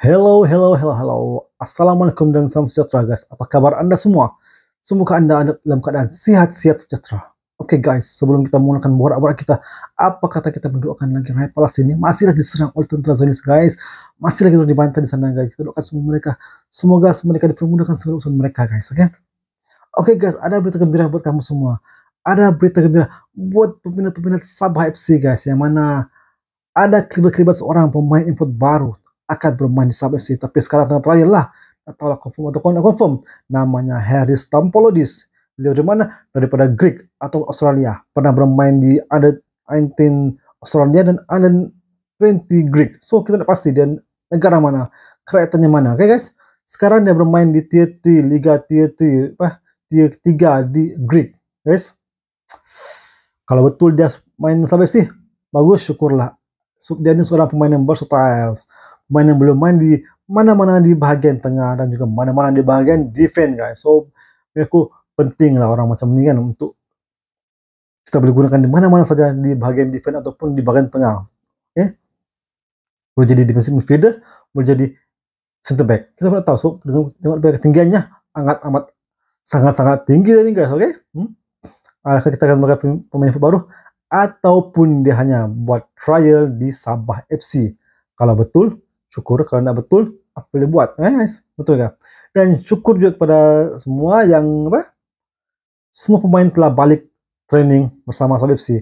Hello, hello, hello, hello. Assalamualaikum dan salam sejahtera guys. Apa kabar Anda semua? Semoga Anda dalam keadaan sehat-sehat sejahtera. Oke okay, guys, sebelum kita menggunakan borak-borak kita, apa kata kita berdoakan lagi rakyat Palestina masih lagi diserang oleh tentara Zionis guys. Masih lagi dibantah di sana guys. Kita doakan semua mereka. Semoga mereka dipermudahkan segala urusan mereka guys, oke? Okay? okay, guys, ada berita gembira buat kamu semua. Ada berita gembira buat peminat-peminat Sabah FC guys, yang mana ada kelibat-kelibat seorang pemain input baru akan bermain di SubFC. Tapi sekarang tengah terakhir lah, tolak confirm atau confirm. Namanya Harris Tampolodis. Beliau dari mana? Daripada Greek atau Australia. Pernah bermain di Under 19 Australia dan Under 20 Greek. So kita tidak pasti dan negara mana, kerajaannya mana. Oke okay, guys, sekarang dia bermain di tier 3, Liga tier 3, apa? Tier 3 di Greek. Guys, kalau betul dia main Sabah sih, bagus syukurlah. Dia ini seorang pemain yang versatile, main yang belum main di mana-mana di bagian tengah dan juga mana-mana di bagian defense guys so aku penting lah orang macam ni kan untuk kita boleh gunakan di mana-mana saja di bahagian defense ataupun di bahagian tengah okay? Eh? boleh jadi defensive midfielder boleh jadi center back kita pernah tahu so dengan tengok ketinggiannya sangat amat sangat-sangat tinggi tadi guys oke okay? hmm? kita akan memakai pemain baru ataupun dia hanya buat trial di Sabah FC. Kalau betul, Syukur karena betul apa boleh buat. Eh, betul kan? Dan syukur juga kepada semua yang apa? Semua pemain telah balik training bersama Sabepsi.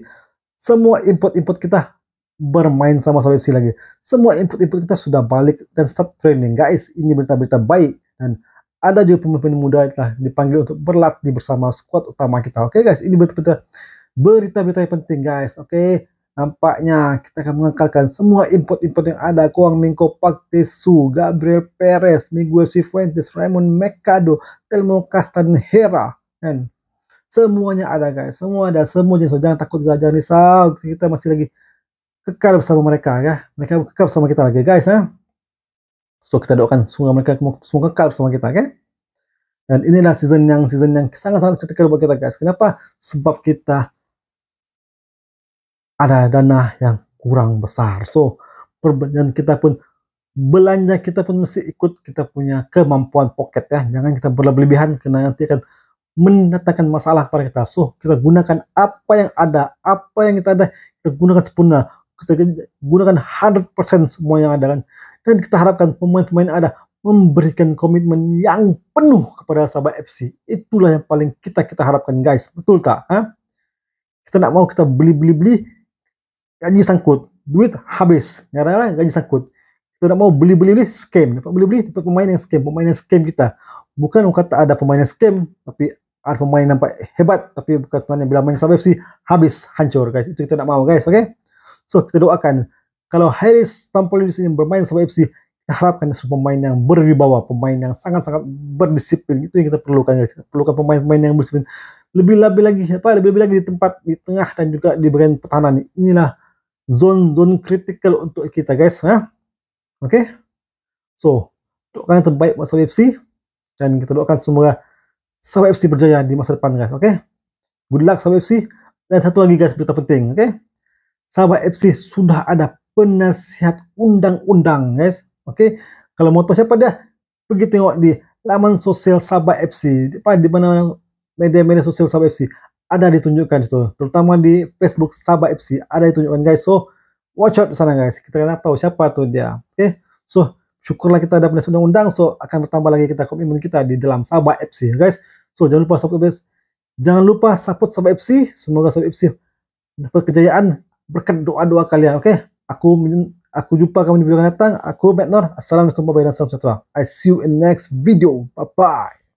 Semua input-input kita bermain sama Sabepsi lagi. Semua input-input kita sudah balik dan start training. Guys, ini berita-berita baik dan ada juga pemain muda yang telah dipanggil untuk berlatih bersama squad utama kita. Oke okay, guys, ini berita-berita berita-berita yang penting guys. Oke. Okay? Nampaknya kita akan mengekalkan semua import input yang ada. Kuang Minko Paktesu, Gabriel Perez, Miguel Cifuentes, Raymond Mekado, Telmo Castanhera. Kan? Semuanya ada guys, semua ada, semua jenis. Jangan takut, gajah jangan risau. Kita masih lagi kekal bersama mereka ya. Mereka kekal bersama kita lagi guys ya. So kita doakan semoga mereka semua kekal bersama kita Okay? Dan inilah season yang season yang sangat-sangat kritikal buat kita guys. Kenapa? Sebab kita ada dana yang kurang besar. So, perbelanjaan kita pun belanja kita pun mesti ikut kita punya kemampuan pocket ya. Jangan kita berlebihan karena nanti akan mendatangkan masalah kepada kita. So, kita gunakan apa yang ada, apa yang kita ada, kita gunakan sepenuhnya. Kita gunakan 100% semua yang ada kan. Dan kita harapkan pemain-pemain ada memberikan komitmen yang penuh kepada sahabat FC. Itulah yang paling kita kita harapkan guys. Betul tak? Ha? Kita nak mau kita beli-beli-beli gaji sangkut, duit habis. ya rela gaji sangkut. Kita tidak mau beli-beli scam. Dapat beli-beli dapat pemain yang scam, pemain yang scam kita. Bukan kata ada pemain yang scam, tapi ada pemain yang nampak hebat, tapi bukan pemain yang bila main sama FC habis, hancur guys. Itu kita tidak mau guys, oke? Okay? So kita doakan kalau Harris lebih sini bermain sama FC, kita harapkan pemain yang berwibawa, pemain yang sangat-sangat berdisiplin. Itu yang kita perlukan. Kita perlukan pemain-pemain yang berdisiplin. Lebih-lebih lagi apa? Lebih-lebih lagi di tempat di tengah dan juga di bagian pertahanan. Inilah zone-zone kritikal untuk kita guys ya. Oke. So, doakan yang terbaik buat sahabat FC dan kita doakan semoga sahabat FC berjaya di masa depan guys, oke. Good luck sahabat FC. Dan satu lagi guys berita penting, oke. Sabah Sahabat FC sudah ada penasihat undang-undang guys, oke. Kalau mau tahu siapa dia, pergi tengok di laman sosial Sabah FC, di mana media-media sosial Sabah FC ada ditunjukkan itu terutama di Facebook Sabah FC ada ditunjukkan guys so watch out sana guys kita kan tahu siapa tuh dia oke okay? so syukurlah kita ada penulis undang-undang so akan bertambah lagi kita komitmen kita di dalam Sabah FC guys so jangan lupa support guys jangan lupa support Sabah FC semoga Sabah FC dapat kejayaan berkat doa-doa kalian oke okay? aku aku jumpa kamu di video akan datang aku Matt Nor assalamualaikum warahmatullahi wabarakatuh I see you in next video bye bye